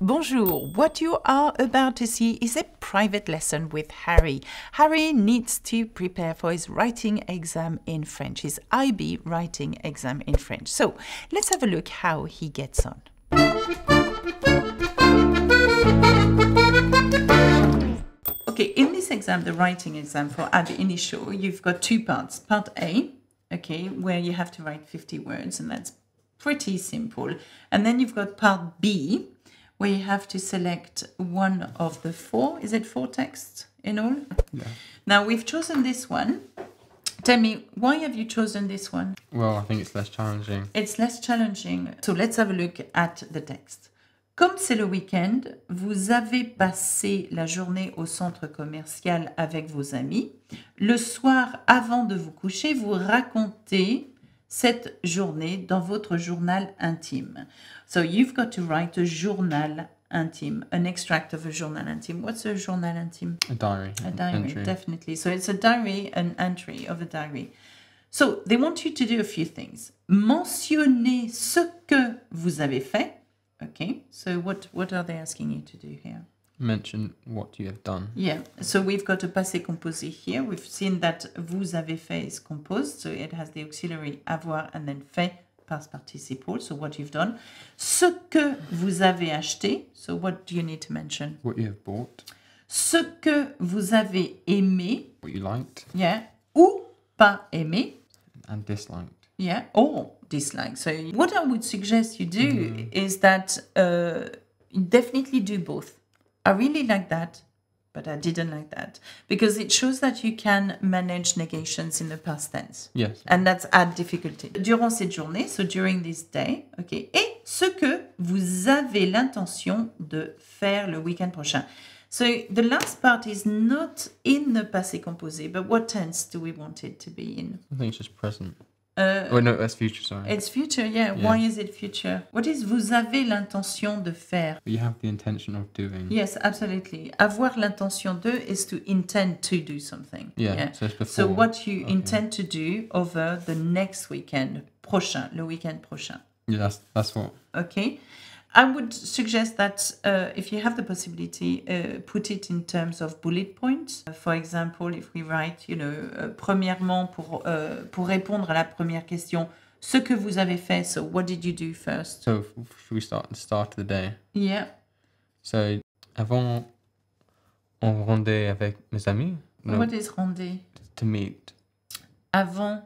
Bonjour, what you are about to see is a private lesson with Harry. Harry needs to prepare for his writing exam in French, his IB writing exam in French. So let's have a look how he gets on. Okay, in this exam, the writing exam for ad initial, you've got two parts. Part A, okay, where you have to write 50 words, and that's pretty simple. And then you've got part B, we have to select one of the four. Is it four texts in all? Yeah. Now we've chosen this one. Tell me, why have you chosen this one? Well, I think it's less challenging. It's less challenging. So let's have a look at the text. Comme c'est le week-end, vous avez passé la journée au centre commercial avec vos amis. Le soir, avant de vous coucher, vous racontez cette journée dans votre journal intime. So you've got to write a journal intime, an extract of a journal intime. What's a journal intime? A diary. A diary, definitely. So it's a diary, an entry of a diary. So they want you to do a few things. Mentionnez ce que vous avez fait. Okay. So what what are they asking you to do here? mention what you have done. Yeah, so we've got a passé composé here. We've seen that vous avez fait is composed, so it has the auxiliary avoir and then fait past participle, so what you've done. Ce que vous avez acheté, so what do you need to mention? What you have bought. Ce que vous avez aimé. What you liked. Yeah, ou pas aimé. And disliked. Yeah, or disliked. So what I would suggest you do mm. is that uh, definitely do both I really like that, but I didn't like that because it shows that you can manage negations in the past tense. Yes. And that's add difficulty. Durant cette journée, so during this day, okay, et ce que vous avez l'intention de faire le week-end prochain. So the last part is not in the passé composé, but what tense do we want it to be in? I think it's just present. Uh, oh no, that's future, sorry. It's future, yeah. yeah. Why is it future? What is vous avez l'intention de faire? You have the intention of doing. Yes, absolutely. Avoir l'intention de is to intend to do something. Yeah, yeah. so before. So what you okay. intend to do over the next weekend, prochain, le weekend prochain. Yeah, that's, that's what. Okay. I would suggest that uh, if you have the possibility, uh, put it in terms of bullet points. Uh, for example, if we write, you know, uh, premièrement, pour, pour répondre à la première question, ce que vous avez fait, so what did you do first? So should we start the start of the day? Yeah. So avant, on rendait avec mes amis. what is rendez? To meet. Avant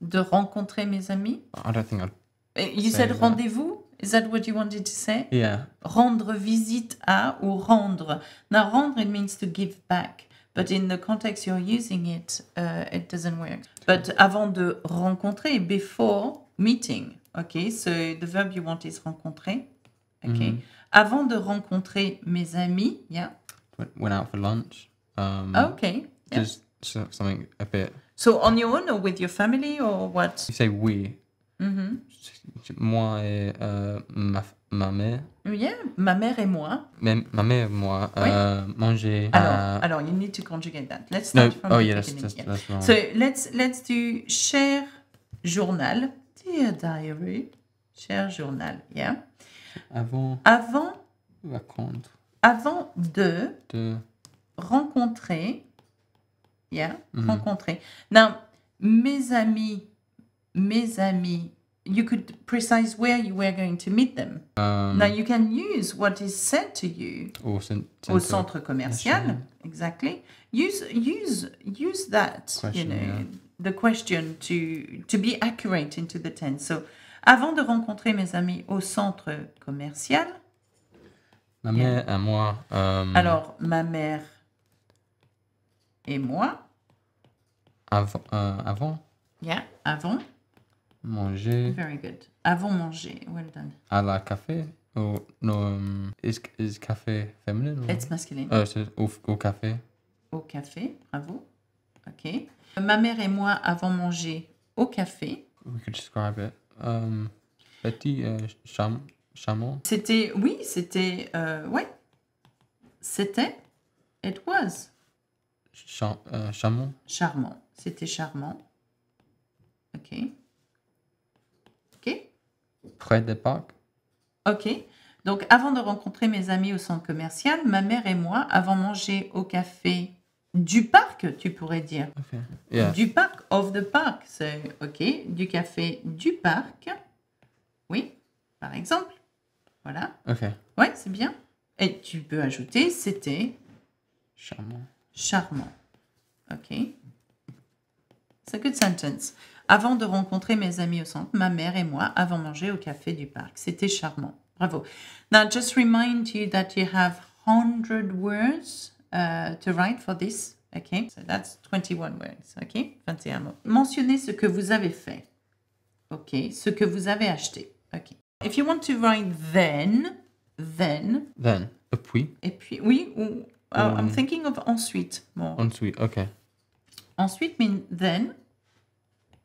de rencontrer mes amis? I don't think I'd You said rendez-vous? Is that what you wanted to say? Yeah. Rendre visite à ou rendre. Now, rendre, it means to give back. But in the context you're using it, uh, it doesn't work. But avant de rencontrer, before meeting. Okay, so the verb you want is rencontrer. Okay. Mm -hmm. Avant de rencontrer mes amis, yeah. Went out for lunch. Um, okay. Yeah. Just something a bit. So on your own or with your family or what? You say we. Mm Moi et euh, ma, ma, mère. Oui, yeah, ma mère et moi. Mais, ma mère et moi euh, manger. Euh, alors, vous alors, you need to conjugate that. Let's start from oh, the beginning. That's, So let's let's do cher journal, dear diary, cher journal. Yeah. Avant. Avant. Raconte. Avant de. De. Rencontrer. Yeah. Mhm. Rencontrer. Non, mes amis mes amis. You could precise where you were going to meet them. Um, now you can use what is said to you au, centre commercial. Exactly. Use use use that. you know, the question to to be accurate into the tense. So, avant de rencontrer mes amis au centre commercial. Ma mère et moi. Euh, Alors ma mère et moi. Euh, avant. avant. Yeah, avant. Manger. Very good. Avant manger. Well done. À la café ou no, um, is, is café feminine? It's masculine. Euh, au, café. Au café, bravo. Ok. Ma mère et moi avons mangé au café. We could describe it. Um, petit euh, C'était, oui, c'était, euh, ouais. C'était, it was. Charmant. Euh, charmant. C'était charmant. Ok près du parc. Ok. Donc, avant de rencontrer mes amis au centre commercial, ma mère et moi avons mangé au café du parc, tu pourrais dire. Du parc, of the park, ok. Du café du parc, oui, par exemple. Voilà. Ok. Oui, c'est bien. Et tu peux ajouter, c'était charmant. Charmant. Ok. C'est a good sentence. Avant de rencontrer mes amis au centre, ma mère et moi avons mangé au café du parc. C'était charmant. Bravo. Now, just remind you that you have 100 words uh, to write for this. Okay. So that's 21 words. Okay? 21 mots. Mentionnez ce que vous avez fait. OK? Ce que vous avez acheté. OK? If you want to write then, then. Then. Et puis. Et puis, oui, ou. Uh, I'm thinking of ensuite. More. Ensuite, Okay. Ensuite means then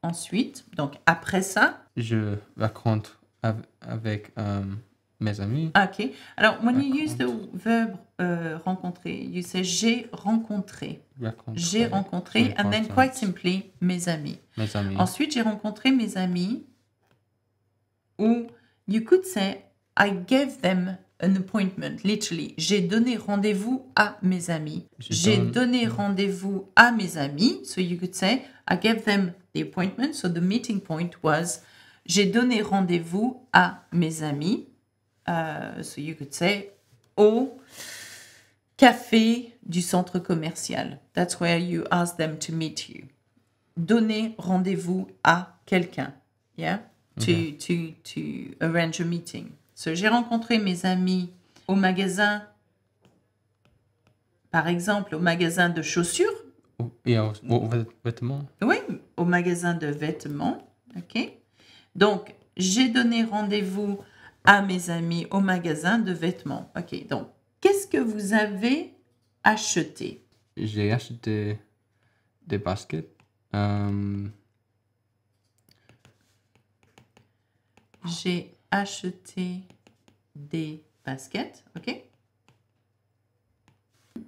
ensuite, donc après ça Je raconte avec euh, mes amis. Ah, ok. Alors, when you use the verb euh, rencontrer, you say j'ai rencontré. J'ai rencontré, and then quite simply, mes amis. Mes amis. Ensuite, j'ai rencontré mes amis. Ou you could say I gave them an appointment, literally. J'ai donné rendez-vous à mes amis. J'ai donné rendez-vous à mes amis. So you could say, I gave them the appointment. So the meeting point was, j'ai donné rendez-vous à mes amis. Euh, so you could say, au café du centre commercial. That's where you ask them to meet you. Donner rendez-vous à quelqu'un. Yeah? To, mm-hmm. to, to arrange a meeting. J'ai rencontré mes amis au magasin, par exemple, au magasin de chaussures. Et aux, vêtements. Oui, au magasin de vêtements. OK. Donc, j'ai donné rendez-vous à mes amis au magasin de vêtements. OK. Donc, qu'est-ce que vous avez acheté? J'ai acheté des baskets. Euh, j'ai acheter des baskets, ok?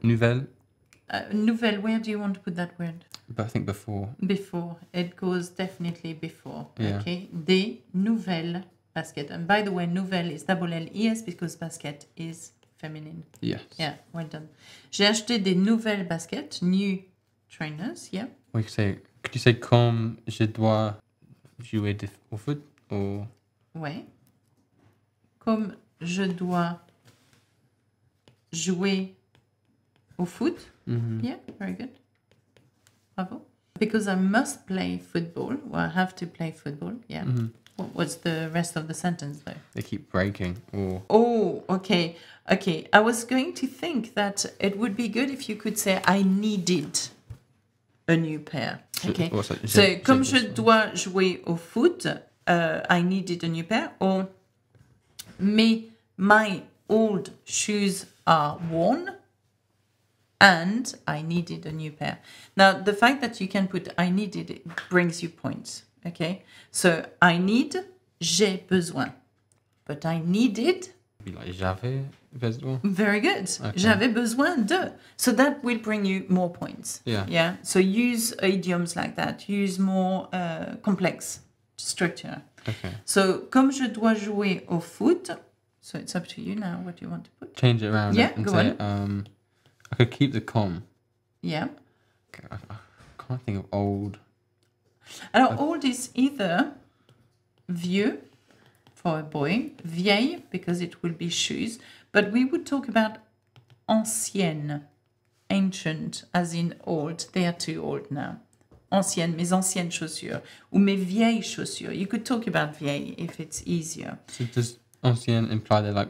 Nouvelle. Euh, nouvelle, where do you want to put that word? But I think before. Before. It goes definitely before. ok? Okay. Des nouvelles baskets. And by the way, nouvelle is double l Yes, because basket is feminine. Yes. Yeah, well done. J'ai acheté des nouvelles baskets, new trainers, yeah. say, could you say comme je dois jouer au foot ou... Ouais. comme je dois jouer au foot. Mm-hmm. Yeah, very good. Bravo. Because I must play football, or I have to play football. Yeah. Mm-hmm. What's the rest of the sentence though? They keep breaking. Or... Oh, okay. Okay. I was going to think that it would be good if you could say, I needed a new pair. Okay. Je, so, je, comme je, je dois jouer au foot, uh, I needed a new pair. Or me, my old shoes are worn and I needed a new pair. Now, the fact that you can put I needed brings you points, okay? So, I need, j'ai besoin. But I needed... J'avais besoin. Very good. Okay. J'avais besoin de. So that will bring you more points. Yeah. Yeah. So use idioms like that. Use more uh, complex structure. So, comme je dois jouer au foot, so it's up to you now what you want to put. Change it around. Yeah, and go say, on. Um, I could keep the com. Yeah. I can't think of old. Alors, I've... old is either vieux for a boy, vieille because it will be shoes, but we would talk about ancienne, ancient as in old. They are too old now. anciennes, mes anciennes chaussures ou mes vieilles chaussures. You could talk about vieilles if it's easier. So does ancien imply they're like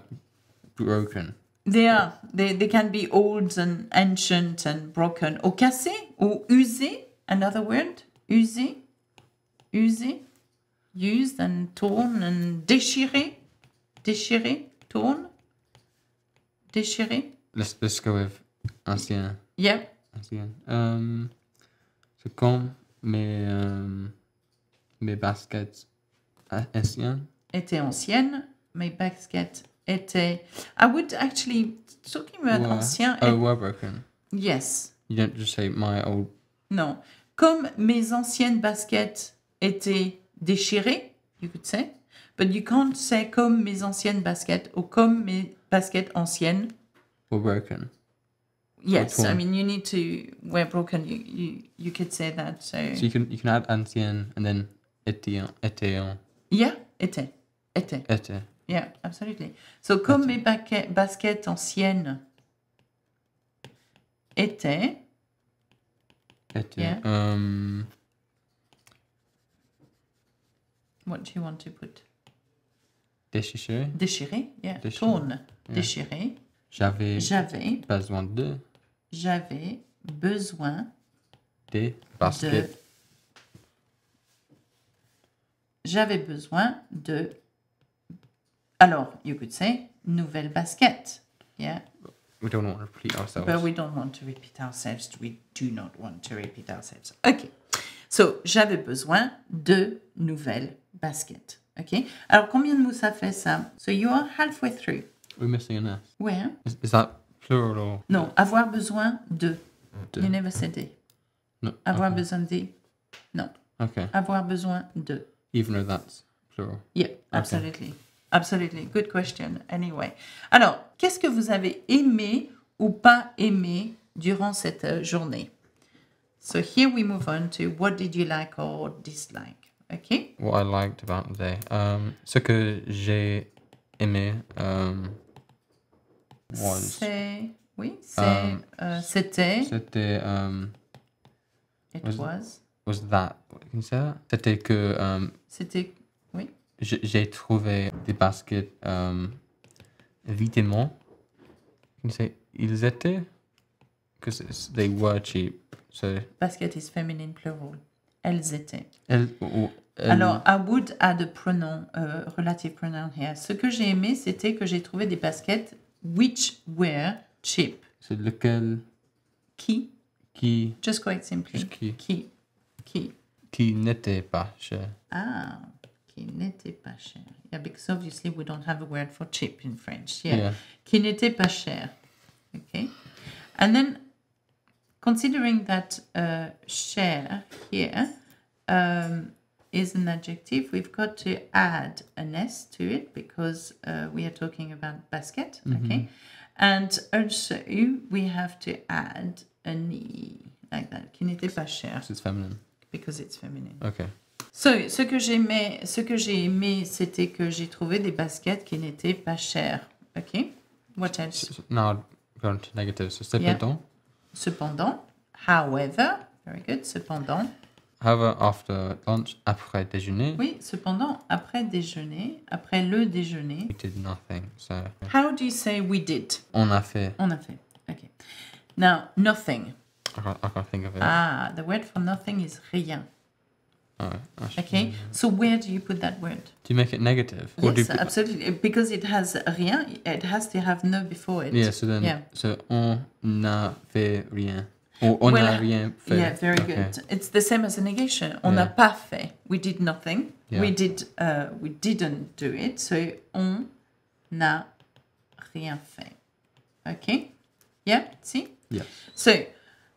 broken? They are. They, they can be old and ancient and broken. Ou cassé ou usé. Another word. Usé. Usé. Used and torn and déchiré. Déchiré. Torn. Déchiré. Let's, let's go with ancien. Yeah. Ancien. Um, comme mes, euh, baskets Étaient anciennes, mes baskets étaient. I would actually. Talking about anciens. Oh, were broken. Yes. You don't just say my old. Non. Comme mes anciennes baskets étaient déchirées, you could say. But you can't say comme mes anciennes baskets ou comme mes baskets anciennes. Were broken. Yes, I mean you need to. wear broken, you, you you could say that. So. you can you can add ancien and then été en... Yeah, été, été. Été. Yeah, absolutely. So comme mes baskets anciennes étaient. Étaient. Um, What do you want to put? Déchiré. Déchiré. Yeah. Déchiré. Torn. Déchiré. J'avais. J'avais. Besoin de j'avais besoin de baskets. De... J'avais besoin de. Alors, you could say nouvelle basket. Yeah. We don't want to repeat ourselves. But we don't want to repeat ourselves. We do not want to repeat ourselves. Okay. So, j'avais besoin de nouvelles baskets. Okay. Alors, combien de mots ça fait ça? So, you are halfway through. We're missing an S. Where? is that non, avoir besoin de. You never said it. No. Avoir besoin de. Non. Okay. Avoir besoin de. Even though that's plural. Yeah, absolutely. Absolutely. Good question. Anyway. Alors, qu'est-ce que vous avez aimé ou pas aimé durant cette euh, journée? So here we move on to what did you like or dislike? Okay. What I liked about the day. Um, ce que j'ai aimé. Um, c'est, oui, c'est, euh, euh c'était. C'était. Um, it was, was. that. C'était que. Um, c'était. Oui. J'ai trouvé des baskets um, vitement. Comme say Ils étaient. Because they were cheap. So. Basket is feminine plural. Elles étaient. Elles. Alors, I would add a pronoun, relative pronoun here. Ce que j'ai aimé, c'était que j'ai trouvé des baskets Which were cheap C'est lequel Qui Qui Just quite simply. Just qui. Qui Qui Qui n'était pas cher. Ah, qui n'était pas cher. Yeah, because obviously we don't have a word for cheap in French. Yeah. yeah. Qui n'était pas cher. Okay. And then considering that uh, share here um, is an adjective, we've got to add an S to it because uh, we are talking about basket, okay? Mm-hmm. And also, we have to add an E, like that, qui n'était pas cher. It's feminine. Because it's feminine. Okay. So, ce que j'aimais, ce que j'ai aimé, c'était que j'ai trouvé des baskets qui n'étaient pas chères. OK? What else? So, now, going to negative. So, cependant. Cependant. However. Very good. Cependant. have after lunch, après déjeuner. Oui, cependant, après déjeuner, après le déjeuner. We did nothing, so. How do you say we did? On a fait. On a fait, okay. Now, nothing. I can't, I can't think of it. Ah, the word for nothing is rien. Oh, okay, so where do you put that word? Do you make it negative? Or yes, absolutely, because it has rien, it has to have no before it. Yeah, so then, yeah. so on n'a fait rien. Ou on n'a rien fait. Yeah, very good. It's the same as a negation. On n'a pas fait. We did nothing. We did. Uh, we didn't do it. So on n'a rien fait. Okay. Yeah. See. Yeah. So,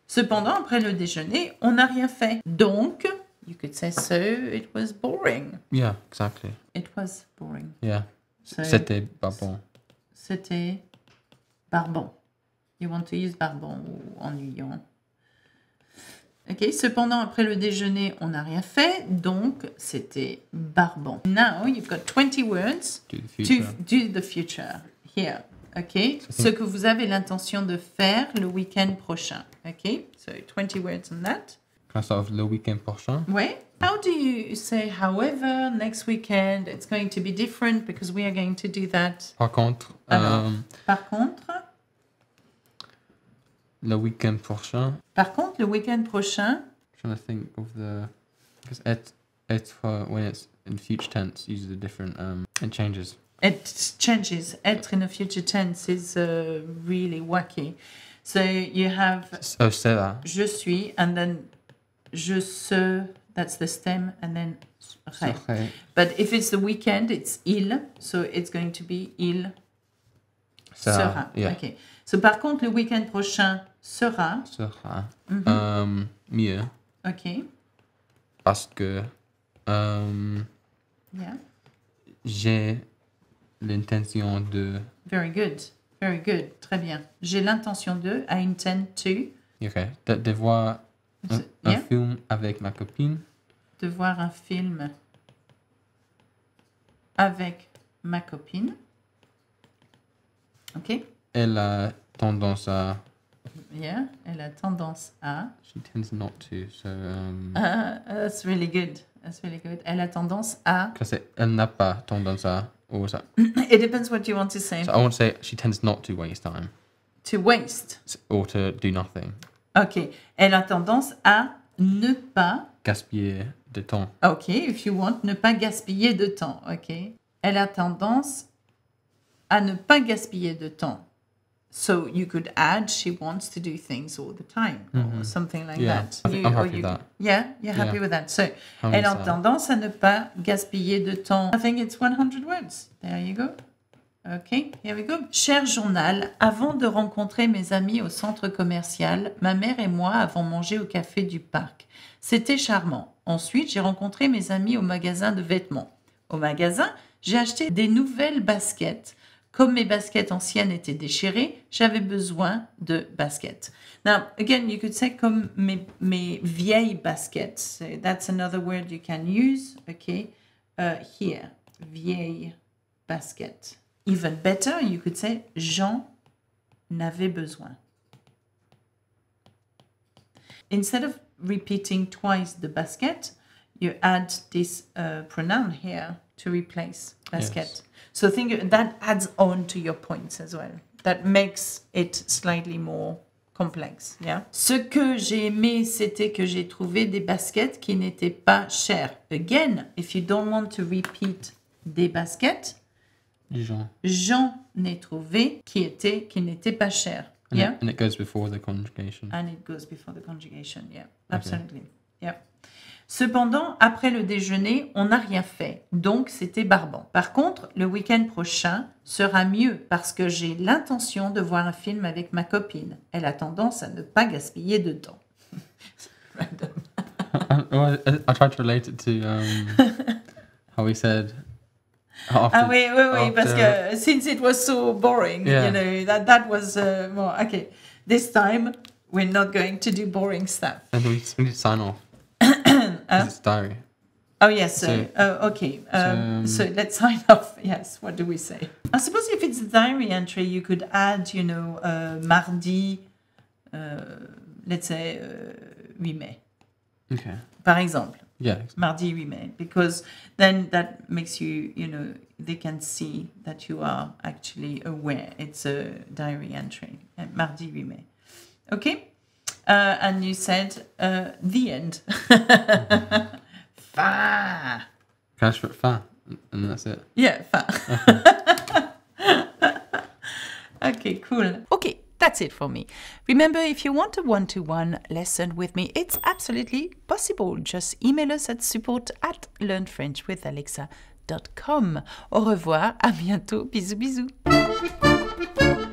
cependant, après le déjeuner, on n'a rien fait. Donc, you could say so. It was boring. Yeah. Exactly. It was boring. Yeah. C'était barbon. C'était barbon. You want to use barbon ou ennuyant. Okay. Cependant, après le déjeuner, on n'a rien fait, donc c'était barbant. Now you've got 20 words to, do the future. here. Okay. Ce que vous avez l'intention de faire le week-end prochain. Okay. So 20 words on that. Class le week-end prochain. Oui. How do you say, however, next weekend it's going to be different because we are going to do that. Par contre. Euh, par contre. le week-end prochain. Par contre, le week-end prochain. I'm trying to think of the because it it's for when it's in future tense uses a different um it changes. It changes. Être in a future tense is uh, really wacky. So you have. Oh, so Je suis and then je se. That's the stem and then re. But if it's the weekend, it's il. So it's going to be il sera. sera. Yeah. Okay. So, par contre, le week-end prochain sera. Sera. Mhm. Euh, mieux. Ok. Parce que. Euh, yeah. J'ai l'intention de. Very good. Very good. Très bien. J'ai l'intention de. I intend to. Ok. De, voir un, film avec ma copine. De voir un film avec ma copine. Ok elle a tendance à. Yeah, elle a tendance à. She tends not to, so. Um... Ah, that's really good. That's really good. Elle a tendance à. elle n'a pas tendance à. it depends what you want to say. So I want to say she tends not to waste time. To waste. Or to do nothing. Ok. Elle a tendance à ne pas. Gaspiller de temps. Ok, if you want, ne pas gaspiller de temps. Okay, Elle a tendance à ne pas gaspiller de temps so you could add she wants to do things all the time or mm-hmm. something like that. happy with that. Yeah, you're happy with that. So, tendance à pas gaspiller de temps. I think it's 100 words. There you go. Okay, here we go. Cher journal, avant de rencontrer mes amis au centre commercial, ma mère et moi avons mangé au café du parc. C'était charmant. Ensuite, j'ai rencontré mes amis au magasin de vêtements. Au magasin, j'ai acheté des nouvelles baskets comme mes baskets anciennes étaient déchirées, j'avais besoin de baskets. Now, again, you could say comme mes, vieilles baskets. that's another word you can use, okay, euh, here. vieilles baskets. Even better, you could say Jean n'avait besoin. Instead of repeating twice the basket, you add this uh, pronoun here to replace basket. Yes. So think that adds on to your points as well. That makes it slightly more complex. Yeah. Ce que j'ai aimé, c'était que j'ai trouvé des baskets qui n'étaient pas chères. Again, if you don't want to repeat des baskets, Jean, Jean n'ai trouvé qui était qui n'était pas cher. And yeah. It, and it goes before the conjugation. And it goes before the conjugation. Yeah. Absolutely. Okay. Yeah. Cependant, après le déjeuner, on n'a rien fait, donc c'était barbant. Par contre, le week-end prochain sera mieux parce que j'ai l'intention de voir un film avec ma copine. Elle a tendance à ne pas gaspiller de temps. I, tried to relate it to um, how we said. ah oui, oui, oui, parce que since it was so boring, you know, that, that was more, uh, okay, this time we're not going to do boring stuff. And It's uh, diary. Oh yes. So, uh, oh, okay. Um, um, so, so, let's sign off. Yes. What do we say? I suppose if it's a diary entry, you could add, you know, uh, mardi. Uh, let's say 8 uh, mai. Okay. Par exemple. Yeah. Exactly. Mardi 8 May. because then that makes you, you know, they can see that you are actually aware. It's a diary entry. Mardi 8 mai. Okay. Uh, and you said uh, the end. fa. Cash for fa, and that's it. Yeah, fa. Okay. cool. Okay, that's it for me. Remember, if you want a one to one lesson with me, it's absolutely possible. Just email us at support at learnfrenchwithalexa.com. Au revoir, à bientôt, bisous, bisous.